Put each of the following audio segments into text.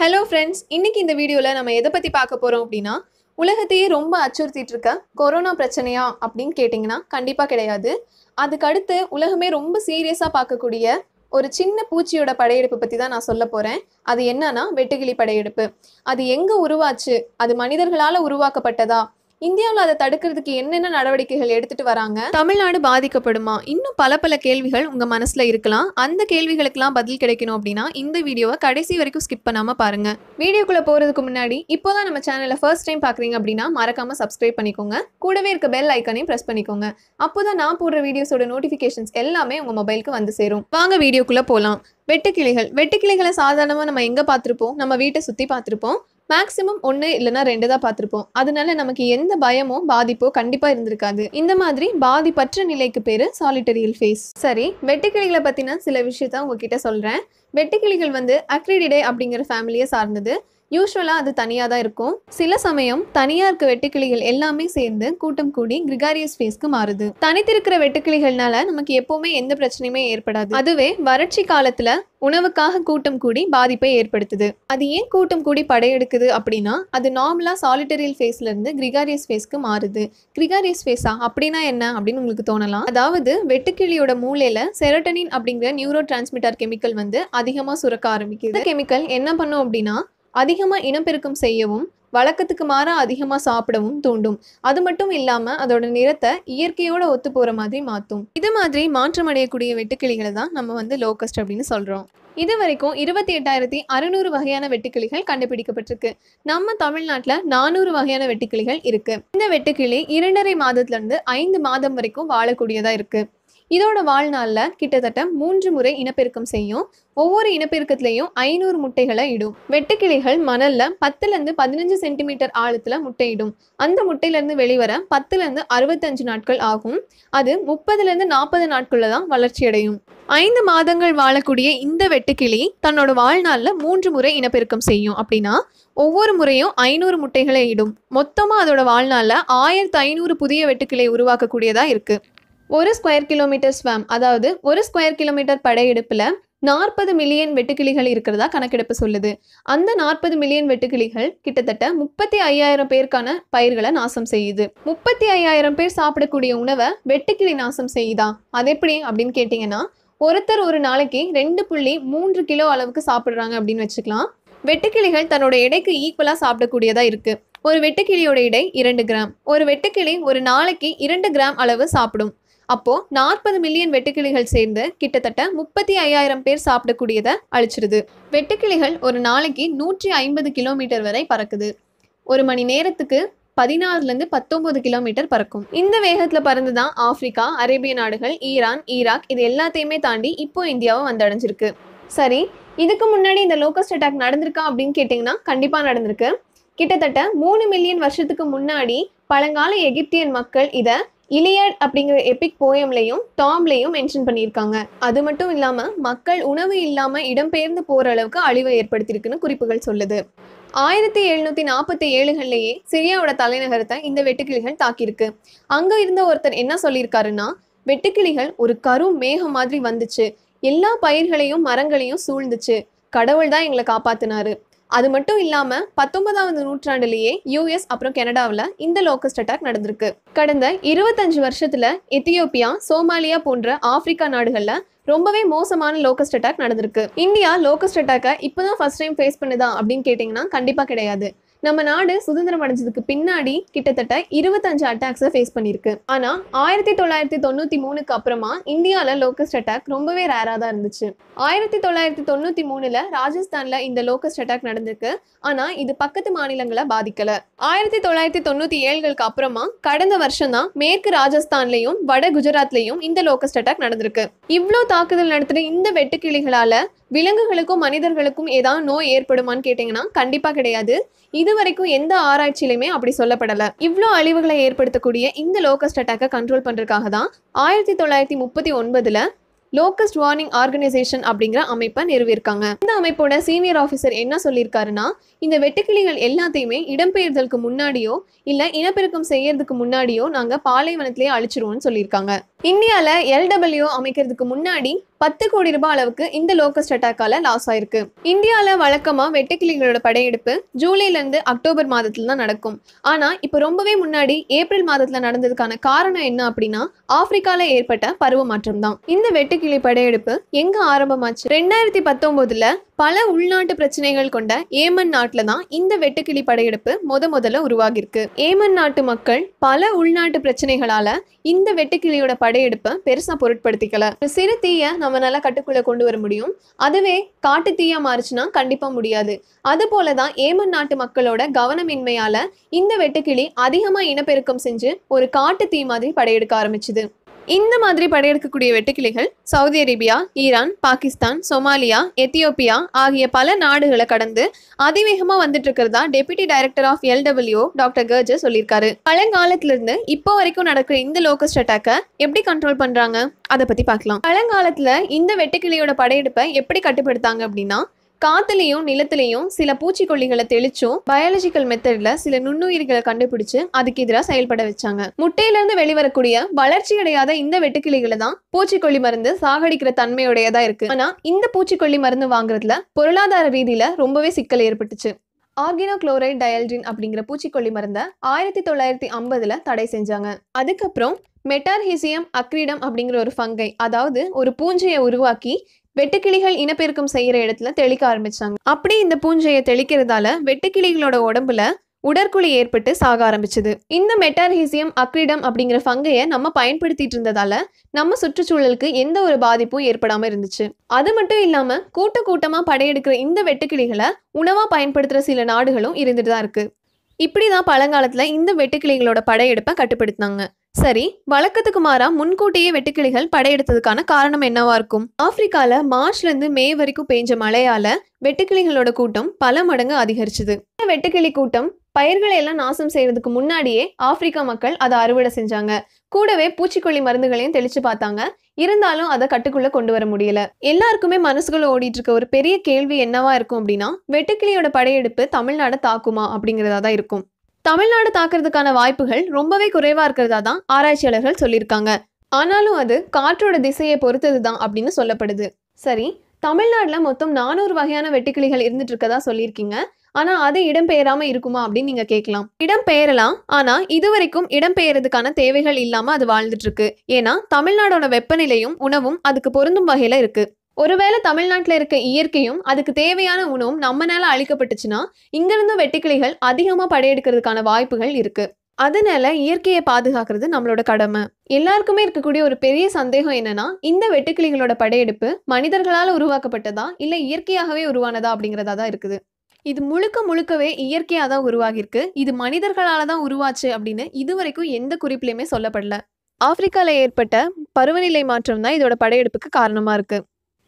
hello friends இன்னைக்கு இந்த வீடியோவில் நம்ம எதை பற்றி பார்க்க போகிறோம் அப்படின்னா உலகத்தையே ரொம்ப அச்சுறுத்திட்டு இருக்க கொரோனா பிரச்சனையா அப்படின்னு கேட்டிங்கன்னா கண்டிப்பாக கிடையாது அதுக்கடுத்து உலகமே ரொம்ப சீரியஸாக பார்க்கக்கூடிய ஒரு சின்ன பூச்சியோட படையெடுப்பு பற்றி தான் நான் சொல்ல போகிறேன் அது என்னன்னா வெட்டுக்கிளி படையெடுப்பு அது எங்கே உருவாச்சு அது மனிதர்களால் உருவாக்கப்பட்டதா இந்தியாவில் அதை தடுக்கிறதுக்கு என்னென்ன நடவடிக்கைகள் எடுத்துட்டு வராங்க தமிழ்நாடு பாதிக்கப்படுமா இன்னும் பல பல கேள்விகள் உங்க மனசுல இருக்கலாம் அந்த கேள்விகளுக்கெல்லாம் பதில் கிடைக்கணும் அப்படின்னா இந்த வீடியோவை கடைசி வரைக்கும் ஸ்கிப் பண்ணாம பாருங்க வீடியோக்குள்ள போறதுக்கு முன்னாடி இப்போதான் நம்ம சேனலை ஃபர்ஸ்ட் டைம் பாக்குறீங்க அப்படின்னா மறக்காம சப்ஸ்கிரைப் பண்ணிக்கோங்க கூடவே இருக்க பெல் ஐக்கனையும் ப்ரெஸ் பண்ணிக்கோங்க அப்போதான் நான் போடுற வீடியோஸோட நோட்டிஃபிகேஷன்ஸ் எல்லாமே உங்க மொபைலுக்கு வந்து சேரும் வாங்க வீடியோக்குள்ள போகலாம் வெட்டுக்கிளிகள் வெட்டுக்கிளிகளை சாதாரணமாக நம்ம எங்கே பார்த்துருப்போம் நம்ம வீட்டை சுற்றி பார்த்துருப்போம் மேக்சிமம் ஒன்று இல்லைனா ரெண்டு தான் பார்த்துருப்போம் அதனால நமக்கு எந்த பயமோ பாதிப்போ கண்டிப்பாக இருந்திருக்காது இந்த மாதிரி பாதிப்பற்ற நிலைக்கு பேர் சாலிட்டரியல் ஃபேஸ் சரி வெட்டுக்கிளிகளை பற்றினா சில விஷயத்த உங்ககிட்ட சொல்கிறேன் வெட்டுக்கிளிகள் வந்து அக்ரிடிடே அப்படிங்கிற ஃபேமிலியை சார்ந்தது யூஸ்வலாக அது தனியாக தான் இருக்கும் சில சமயம் தனியாக இருக்க வெட்டுக்கிளிகள் எல்லாமே சேர்ந்து கூட்டம் கூடி கிரிகாரியஸ் ஃபேஸ்க்கு மாறுது தனித்திருக்கிற வெட்டுக்கிளிகள்னால நமக்கு எப்போவுமே எந்த பிரச்சனையுமே ஏற்படாது அதுவே வறட்சி காலத்தில் உணவுக்காக கூட்டம் கூடி பாதிப்பை ஏற்படுத்துது அது ஏன் கூட்டம் கூடி படையெடுக்குது அப்படின்னா அது நார்மலாக சாலிட்டரியல் ஃபேஸ்லேருந்து கிரிகாரியஸ் ஃபேஸ்க்கு மாறுது கிரிகாரியஸ் ஃபேஸா அப்படின்னா என்ன அப்படின்னு உங்களுக்கு தோணலாம் அதாவது வெட்டுக்கிளியோட மூலையில் செரட்டனின் அப்படிங்கிற நியூரோ டிரான்ஸ்மிட்டர் கெமிக்கல் வந்து அதிகமாக சுரக்க ஆரம்பிக்குது இந்த கெமிக்கல் என்ன பண்ணும் அப்படின்னா அதிகமாக இனப்பெருக்கம் செய்யவும் வழக்கத்துக்கு மாற அதிகமாக சாப்பிடவும் தூண்டும் அது மட்டும் இல்லாமல் அதோட நிறத்தை இயற்கையோட ஒத்து போகிற மாதிரி மாற்றும் இது மாதிரி மாற்றம் அடையக்கூடிய வெட்டுக்கிளிகளை தான் நம்ம வந்து லோக்கஸ்ட் அப்படின்னு சொல்கிறோம் இது வரைக்கும் இருபத்தி எட்டாயிரத்தி அறுநூறு வகையான வெட்டுக்கிளிகள் கண்டுபிடிக்கப்பட்டிருக்கு நம்ம தமிழ்நாட்டில் நானூறு வகையான வெட்டுக்கிளிகள் இருக்கு இந்த வெட்டுக்கிளி இரண்டரை மாதத்துல இருந்து ஐந்து மாதம் வரைக்கும் வாழக்கூடியதா இருக்கு இதோட வாழ்நாளில் கிட்டத்தட்ட மூன்று முறை இனப்பெருக்கம் செய்யும் ஒவ்வொரு இனப்பெருக்கத்திலையும் ஐநூறு முட்டைகளை இடும் வெட்டுக்கிளிகள் மணலில் பத்துலேருந்து பதினஞ்சு சென்டிமீட்டர் ஆழத்தில் முட்டையிடும் அந்த முட்டையிலேருந்து வெளிவர பத்துலேருந்து அறுபத்தஞ்சு நாட்கள் ஆகும் அது முப்பதுலேருந்து நாற்பது நாட்களில் தான் வளர்ச்சியடையும் ஐந்து மாதங்கள் வாழக்கூடிய இந்த வெட்டுக்கிளி தன்னோட வாழ்நாளில் மூன்று முறை இனப்பெருக்கம் செய்யும் அப்படின்னா ஒவ்வொரு முறையும் ஐநூறு முட்டைகளை இடும் மொத்தமாக அதோட வாழ்நாளில் ஆயிரத்து ஐநூறு புதிய வெட்டுக்கிளை உருவாக்கக்கூடியதாக இருக்குது ஒரு ஸ்கொயர் கிலோமீட்டர் ஸ்வாம் அதாவது ஒரு ஸ்கொயர் கிலோமீட்டர் படையெடுப்பில் நாற்பது மில்லியன் வெட்டுக்கிளிகள் இருக்கிறதா கணக்கெடுப்பு சொல்லுது அந்த நாற்பது மில்லியன் வெட்டுக்கிளிகள் கிட்டத்தட்ட முப்பத்தி ஐயாயிரம் பேருக்கான பயிர்களை நாசம் செய்யுது முப்பத்தி ஐயாயிரம் பேர் சாப்பிடக்கூடிய உணவை வெட்டுக்கிளி நாசம் செய்யுதா அது எப்படி அப்படின்னு கேட்டிங்கன்னா ஒருத்தர் ஒரு நாளைக்கு ரெண்டு புள்ளி மூன்று கிலோ அளவுக்கு சாப்பிட்றாங்க அப்படின்னு வச்சுக்கலாம் வெட்டுக்கிளிகள் தன்னோட எடைக்கு ஈக்குவலாக சாப்பிடக்கூடியதாக இருக்குது ஒரு வெட்டுக்கிளியோட எடை இரண்டு கிராம் ஒரு வெட்டுக்கிளி ஒரு நாளைக்கு இரண்டு கிராம் அளவு சாப்பிடும் அப்போ நாற்பது மில்லியன் வெட்டுக்கிளிகள் சேர்ந்து கிட்டத்தட்ட முப்பத்தி ஐயாயிரம் பேர் சாப்பிடக்கூடியதை அழிச்சிருது வெட்டுக்கிளிகள் ஒரு நாளைக்கு நூற்றி ஐம்பது கிலோமீட்டர் வரை பறக்குது ஒரு மணி நேரத்துக்கு பதினாறுலேருந்து பத்தொம்பது கிலோமீட்டர் பறக்கும் இந்த வேகத்தில் பறந்து தான் ஆப்பிரிக்கா அரேபிய நாடுகள் ஈரான் ஈராக் இது எல்லாத்தையுமே தாண்டி இப்போ இந்தியாவை வந்தடைஞ்சிருக்கு சரி இதுக்கு முன்னாடி இந்த லோக்கஸ்ட் அட்டாக் நடந்திருக்கா அப்படின்னு கேட்டிங்கன்னா கண்டிப்பாக நடந்திருக்கு கிட்டத்தட்ட மூணு மில்லியன் வருஷத்துக்கு முன்னாடி பழங்கால எகிப்தியன் மக்கள் இதை இலியட் அப்படிங்கிற எபிக் போயம்லையும் டாம்லையும் மென்ஷன் பண்ணியிருக்காங்க அது மட்டும் இல்லாமல் மக்கள் உணவு இல்லாமல் இடம்பெயர்ந்து போகிற அளவுக்கு அழிவை ஏற்படுத்தியிருக்குன்னு குறிப்புகள் சொல்லுது ஆயிரத்தி எழுநூத்தி நாற்பத்தி ஏழுகள்லேயே சிரியாவோட தலைநகரத்தை இந்த வெட்டுக்கிளிகள் தாக்கியிருக்கு அங்கே இருந்த ஒருத்தர் என்ன சொல்லியிருக்காருன்னா வெட்டுக்கிளிகள் ஒரு கரு மேகம் மாதிரி வந்துச்சு எல்லா பயிர்களையும் மரங்களையும் சூழ்ந்துச்சு கடவுள் தான் எங்களை காப்பாத்தினாரு அது மட்டும் இல்லாம பத்தொன்பதாவது நூற்றாண்டுலேயே யூஎஸ் அப்புறம் கனடாவில் இந்த லோக்கஸ்ட் அட்டாக் நடந்திருக்கு கடந்த இருபத்தஞ்சு வருஷத்துல எத்தியோப்பியா சோமாலியா போன்ற ஆப்பிரிக்கா நாடுகள்ல ரொம்பவே மோசமான லோக்கஸ்ட் அட்டாக் நடந்திருக்கு இந்தியா லோக்கஸ்ட் அட்டாக்கை இப்போதான் ஃபர்ஸ்ட் டைம் ஃபேஸ் பண்ணுதா அப்படின்னு கேட்டிங்கன்னா கண்டிப்பாக கிடையாது நம்ம நாடு சுதந்திரம் அடைஞ்சதுக்கு பின்னாடி கிட்டத்தட்ட இருபத்தஞ்சு அட்டாக்ஸை ஃபேஸ் பண்ணியிருக்கு ஆனால் ஆயிரத்தி தொள்ளாயிரத்தி தொண்ணூற்றி மூணுக்கு அப்புறமா இந்தியாவில் லோக்கஸ்ட் அட்டாக் ரொம்பவே ரேராக தான் இருந்துச்சு ஆயிரத்தி தொள்ளாயிரத்தி தொண்ணூற்றி மூணில் ராஜஸ்தானில் இந்த லோக்கஸ்ட் அட்டாக் நடந்திருக்கு ஆனால் இது பக்கத்து மாநிலங்களை பாதிக்கலை ஆயிரத்தி தொள்ளாயிரத்தி தொண்ணூற்றி ஏழுகளுக்கு அப்புறமா கடந்த வருஷம் தான் மேற்கு ராஜஸ்தான்லேயும் வட குஜராத்லையும் இந்த லோக்கஸ்ட் அட்டாக் நடந்திருக்கு இவ்வளோ தாக்குதல் நடத்துகிற இந்த வெட்டுக்கிளிகளால் விலங்குகளுக்கும் மனிதர்களுக்கும் ஏதாவது நோய் ஏற்படுமான்னு கேட்டிங்கன்னா கண்டிப்பாக கிடையாது இது இன்ன வரைக்கும் எந்த ஆராய்ச்சியிலுமே அப்படி சொல்லப்படல இவ்வளோ அழிவுகளை ஏற்படுத்தக்கூடிய இந்த லோக்கஸ்ட் அட்டாக்க கண்ட்ரோல் பண்றதுக்காக தான் ஆயிரத்தி தொள்ளாயிரத்தி முப்பத்தி ஒன்பதுல லோக்கஸ்ட் வார்னிங் ஆர்கனைசேஷன் அப்படிங்கிற அமைப்பை நிறுவியிருக்காங்க இந்த அமைப்போட சீனியர் ஆஃபீஸர் என்ன சொல்லியிருக்காருன்னா இந்த வெட்டுக்கிளிகள் எல்லாத்தையுமே இடம்பெயர்தலுக்கு முன்னாடியோ இல்லை இனப்பெருக்கம் செய்யறதுக்கு முன்னாடியோ நாங்கள் பாலைவனத்திலேயே அழிச்சிருவோம்னு சொல்லியிருக்காங்க இந்தியாவில் எல்டபிள்யூ அமைக்கிறதுக்கு முன்னாடி பத்து கோடி ரூபாய் அளவுக்கு இந்த லோக்கஸ்ட் அட்டாக்கால லாஸ் ஆயிருக்கு இந்தியாவில் வழக்கமா வெட்டுக்கிளிகளோட படையெடுப்பு ஜூலைல இருந்து அக்டோபர் மாதத்துல தான் நடக்கும் ஆனா இப்போ ரொம்பவே முன்னாடி ஏப்ரல் மாதத்துல நடந்ததுக்கான காரணம் என்ன அப்படின்னா ஆப்பிரிக்கால ஏற்பட்ட பருவ மாற்றம் தான் இந்த வெட்டுக்கிளி படையெடுப்பு எங்க ஆரம்பமாச்சு ரெண்டாயிரத்தி பத்தொன்பதுல பல உள்நாட்டு பிரச்சனைகள் கொண்ட ஏமன் நாட்டில் தான் இந்த வெட்டுக்கிளி படையெடுப்பு முத முதல்ல உருவாகியிருக்கு ஏமன் நாட்டு மக்கள் பல உள்நாட்டு பிரச்சனைகளால இந்த வெட்டுக்கிளியோட படையெடுப்பை பெருசாக பொருட்படுத்திக்கல சிறு தீயை நம்ம நல்லா கட்டுக்குள்ளே கொண்டு வர முடியும் அதுவே காட்டு தீயாக மாறுச்சுன்னா கண்டிப்பாக முடியாது அது தான் ஏமன் நாட்டு மக்களோட கவனமின்மையால் இந்த வெட்டுக்கிளி அதிகமாக இனப்பெருக்கம் செஞ்சு ஒரு காட்டு தீ மாதிரி படையெடுக்க ஆரம்பிச்சுது இந்த மாதிரி படையெடுக்கக்கூடிய வெட்டுக்கிளிகள் Saudi Arabia Iran Pakistan Somalia Ethiopia ஆகிய பல நாடுகளை கடந்து அதிவேகமா வந்துட்டு இருக்கிறதா deputy director of LW doctor கர்ஜ சொல்லியிருக்காரு பழங்காலத்திலிருந்து இப்போ வரைக்கும் நடக்கிற இந்த லோக்கஸ்ட் அட்டாக்கை எப்படி கண்ட்ரோல் பண்றாங்க அதை பத்தி பார்க்கலாம் பழங்காலத்துல இந்த வெட்டுக்கிளியோட படையெடுப்பை எப்படி கட்டுப்படுத்தாங்க அப்படின்னா காத்துலயும் நிலத்திலையும் சில பூச்சிக்கொல்லிகளை தெளிச்சும் பயாலஜிக்கல் மெத்தட்ல சில நுண்ணுயிர்களை கண்டுபிடிச்சு அதுக்கு எதிராக செயல்பட வச்சாங்க முட்டையில இருந்து வெளிவரக்கூடிய வளர்ச்சி அடையாத இந்த வெட்டுக்கிளிகளை தான் பூச்சிக்கொல்லி மருந்து சாகடிக்கிற தன்மையுடையதா இருக்கு ஆனா இந்த பூச்சிக்கொல்லி மருந்து வாங்குறதுல பொருளாதார ரீதியில ரொம்பவே சிக்கல் ஏற்பட்டுச்சு ஆர்கினோ குளோரைட் டயல்டின் அப்படிங்கிற பூச்சிக்கொல்லி மருந்தை ஆயிரத்தி தொள்ளாயிரத்தி ஐம்பதுல தடை செஞ்சாங்க அதுக்கப்புறம் மெட்டார்ஹிசியம் அக்ரிடம் அப்படிங்கிற ஒரு ஃபங்கை அதாவது ஒரு பூஞ்சையை உருவாக்கி வெட்டுக்கிளிகள் இனப்பெருக்கம் செய்யற இடத்துல தெளிக்க ஆரம்பிச்சாங்க அப்படி இந்த பூஞ்சையை தெளிக்கிறதால வெட்டுக்கிளிகளோட உடம்புல உடற்குழி ஏற்பட்டு சாக ஆரம்பிச்சது இந்த மெட்டார்ஹீசியம் அக்ரிடம் அப்படிங்கிற ஃபங்கையை நம்ம பயன்படுத்திட்டு இருந்ததால நம்ம சுற்றுச்சூழலுக்கு எந்த ஒரு பாதிப்பும் ஏற்படாம இருந்துச்சு அது மட்டும் இல்லாம கூட்ட கூட்டமா படையெடுக்கிற இந்த வெட்டுக்கிளிகளை உணவா பயன்படுத்துற சில நாடுகளும் இருந்துட்டு தான் இருக்கு இப்படிதான் பழங்காலத்துல இந்த வெட்டுக்கிளிகளோட படையெடுப்பை கட்டுப்படுத்தினாங்க சரி வழக்கத்துக்கு மாறா முன்கூட்டியே வெட்டுக்கிளிகள் படையெடுத்ததுக்கான காரணம் என்னவா இருக்கும் ஆப்பிரிக்கால மார்ச்ல இருந்து மே வரைக்கும் பெஞ்ச மழையால வெட்டுக்கிளிகளோட கூட்டம் பல மடங்கு அதிகரிச்சது வெட்டுக்கிளி கூட்டம் பயிர்களை எல்லாம் நாசம் செய்யறதுக்கு முன்னாடியே ஆப்பிரிக்கா மக்கள் அதை அறுவடை செஞ்சாங்க கூடவே பூச்சிக்கொல்லி மருந்துகளையும் தெளிச்சு பார்த்தாங்க இருந்தாலும் அதை கட்டுக்குள்ள கொண்டு வர முடியல எல்லாருக்குமே மனசுகளை ஓடிட்டு இருக்க ஒரு பெரிய கேள்வி என்னவா இருக்கும் அப்படின்னா வெட்டுக்கிளியோட படையெடுப்பு தமிழ்நாடு தாக்குமா அப்படிங்கிறதா தான் இருக்கும் தமிழ்நாடு தாக்குறதுக்கான வாய்ப்புகள் ரொம்பவே குறைவா இருக்கிறதா தான் ஆராய்ச்சியாளர்கள் சொல்லியிருக்காங்க ஆனாலும் அது காற்றோட திசையை பொறுத்தது தான் அப்படின்னு சொல்லப்படுது சரி தமிழ்நாட்டில் மொத்தம் நானூறு வகையான வெட்டுக்கிளிகள் இருந்துட்டு இருக்கதா சொல்லியிருக்கீங்க ஆனா அது இடம்பெயராம இருக்குமா அப்படின்னு நீங்க கேட்கலாம் இடம்பெயரலாம் ஆனா இதுவரைக்கும் இடம்பெயர்றதுக்கான தேவைகள் இல்லாம அது வாழ்ந்துட்டு இருக்கு ஏன்னா தமிழ்நாடோட வெப்பநிலையும் உணவும் அதுக்கு பொருந்தும் வகையில இருக்கு ஒருவேளை தமிழ்நாட்டில் இருக்க இயற்கையும் அதுக்கு தேவையான உணவும் நம்மனால அழிக்கப்பட்டுச்சுன்னா இங்கிருந்து வெட்டுக்கிளிகள் அதிகமாக படையெடுக்கிறதுக்கான வாய்ப்புகள் இருக்கு அதனால இயற்கையை பாதுகாக்கிறது நம்மளோட கடமை எல்லாருக்குமே இருக்கக்கூடிய ஒரு பெரிய சந்தேகம் என்னன்னா இந்த வெட்டுக்கிளிகளோட படையெடுப்பு மனிதர்களால் உருவாக்கப்பட்டதா இல்லை இயற்கையாகவே உருவானதா அப்படிங்கிறதா தான் இருக்குது இது முழுக்க முழுக்கவே இயற்கையாக தான் உருவாகியிருக்கு இது மனிதர்களால் தான் உருவாச்சு அப்படின்னு இது வரைக்கும் எந்த குறிப்பிலையுமே சொல்லப்படல ஆப்பிரிக்காவில் ஏற்பட்ட பருவநிலை மாற்றம் தான் இதோட படையெடுப்புக்கு காரணமாக இருக்குது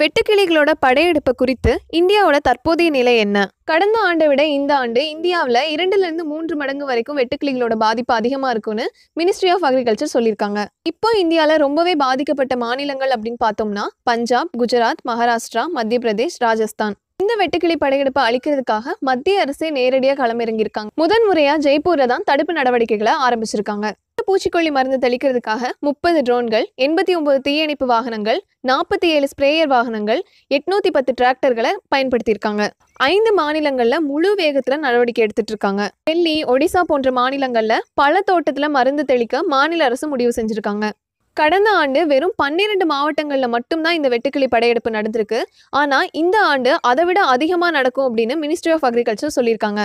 வெட்டுக்கிளிகளோட படையெடுப்பு குறித்து இந்தியாவோட தற்போதைய நிலை என்ன கடந்த ஆண்டை விட இந்த ஆண்டு இந்தியாவில் இரண்டுலேருந்து மூன்று மடங்கு வரைக்கும் வெட்டுக்கிளிகளோட பாதிப்பு அதிகமாக இருக்கும்னு மினிஸ்ட்ரி ஆஃப் அக்ரிகல்ச்சர் சொல்லியிருக்காங்க இப்போ இந்தியாவில் ரொம்பவே பாதிக்கப்பட்ட மாநிலங்கள் அப்படின்னு பார்த்தோம்னா பஞ்சாப் குஜராத் மகாராஷ்டிரா மத்திய பிரதேஷ் ராஜஸ்தான் இந்த வெட்டுக்கிளி படையெடுப்பை அளிக்கிறதுக்காக மத்திய அரசே நேரடியாக களமிறங்கியிருக்காங்க முதன் முறையாக ஜெய்ப்பூரில் தான் தடுப்பு நடவடிக்கைகளை ஆரம்பிச்சிருக்காங்க பூச்சிக்கொல்லி மருந்து தெளிக்கிறதுக்காக முப்பது ட்ரோன்கள் எண்பத்தி ஒன்பது தீயணைப்பு வாகனங்கள் நாற்பத்தி ஏழு ஸ்ப்ரேயர் வாகனங்கள் எட்நூத்தி பத்து டிராக்டர்களை பயன்படுத்தியிருக்காங்க ஐந்து மாநிலங்கள்ல முழு வேகத்துல நடவடிக்கை எடுத்துட்டு இருக்காங்க டெல்லி ஒடிசா போன்ற மாநிலங்கள்ல பல தோட்டத்துல மருந்து தெளிக்க மாநில அரசு முடிவு செஞ்சிருக்காங்க கடந்த ஆண்டு வெறும் பன்னிரண்டு மாவட்டங்களில் மட்டும்தான் இந்த வெட்டுக்கிளி படையெடுப்பு நடந்திருக்கு ஆனால் இந்த ஆண்டு அதை விட அதிகமாக நடக்கும் அப்படின்னு மினிஸ்ட்ரி ஆஃப் அக்ரிகல்ச்சர் சொல்லியிருக்காங்க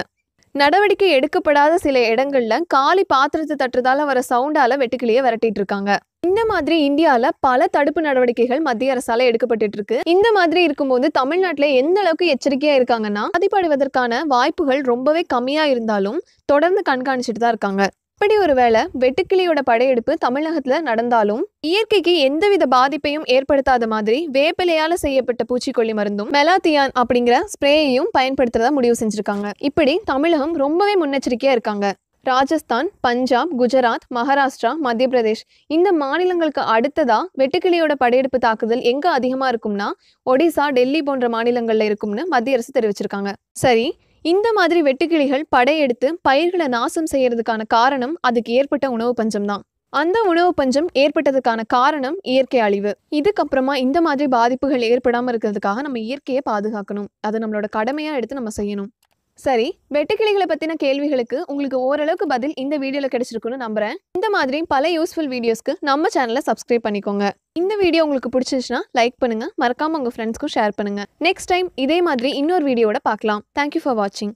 நடவடிக்கை எடுக்கப்படாத சில இடங்கள்ல காலி பாத்திரத்தை தட்டுறதால வர சவுண்டால வெட்டுக்கிளியே விரட்டிட்டு இருக்காங்க இந்த மாதிரி இந்தியால பல தடுப்பு நடவடிக்கைகள் மத்திய அரசால எடுக்கப்பட்டு இருக்கு இந்த மாதிரி இருக்கும்போது தமிழ்நாட்டுல எந்த அளவுக்கு எச்சரிக்கையா இருக்காங்கன்னா பாதிப்படைவதற்கான வாய்ப்புகள் ரொம்பவே கம்மியா இருந்தாலும் தொடர்ந்து கண்காணிச்சுட்டு தான் இருக்காங்க அப்படி ஒரு வேளை வெட்டுக்கிளியோட படையெடுப்பு தமிழகத்துல நடந்தாலும் இயற்கைக்கு எந்தவித பாதிப்பையும் ஏற்படுத்தாத மாதிரி வேப்பிலையால செய்யப்பட்ட பூச்சிக்கொல்லி மருந்தும் மெலாத்தியான் அப்படிங்கிற ஸ்ப்ரேயையும் பயன்படுத்துறதா முடிவு செஞ்சிருக்காங்க இப்படி தமிழகம் ரொம்பவே முன்னெச்சரிக்கையா இருக்காங்க ராஜஸ்தான் பஞ்சாப் குஜராத் மகாராஷ்டிரா மத்திய பிரதேஷ் இந்த மாநிலங்களுக்கு அடுத்ததா வெட்டுக்கிளியோட படையெடுப்பு தாக்குதல் எங்க அதிகமா இருக்கும்னா ஒடிசா டெல்லி போன்ற மாநிலங்கள்ல இருக்கும்னு மத்திய அரசு தெரிவிச்சிருக்காங்க சரி இந்த மாதிரி வெட்டுக்கிளிகள் படையெடுத்து பயிர்களை நாசம் செய்யறதுக்கான காரணம் அதுக்கு ஏற்பட்ட உணவு பஞ்சம் தான் அந்த உணவு பஞ்சம் ஏற்பட்டதுக்கான காரணம் இயற்கை அழிவு இதுக்கப்புறமா இந்த மாதிரி பாதிப்புகள் ஏற்படாமல் இருக்கிறதுக்காக நம்ம இயற்கையை பாதுகாக்கணும் அதை நம்மளோட கடமையாக எடுத்து நம்ம செய்யணும் சரி வெட்டுக்கிளிகளை பற்றின கேள்விகளுக்கு உங்களுக்கு ஓரளவுக்கு பதில் இந்த வீடியோவில் கிடைச்சிருக்குன்னு நம்புகிறேன் இந்த மாதிரி பல யூஸ்ஃபுல் வீடியோஸ்க்கு நம்ம சேனலை சப்ஸ்கிரைப் பண்ணிக்கோங்க இந்த வீடியோ உங்களுக்கு பிடிச்சிருச்சுன்னா லைக் பண்ணுங்கள் மறக்காமல் உங்கள் ஃப்ரெண்ட்ஸ்க்கும் ஷேர் பண்ணுங்கள் நெக்ஸ்ட் டைம் இதே மாதிரி இன்னொரு வீடியோட பார்க்கலாம் தேங்க்யூ ஃபார் வாட்சிங்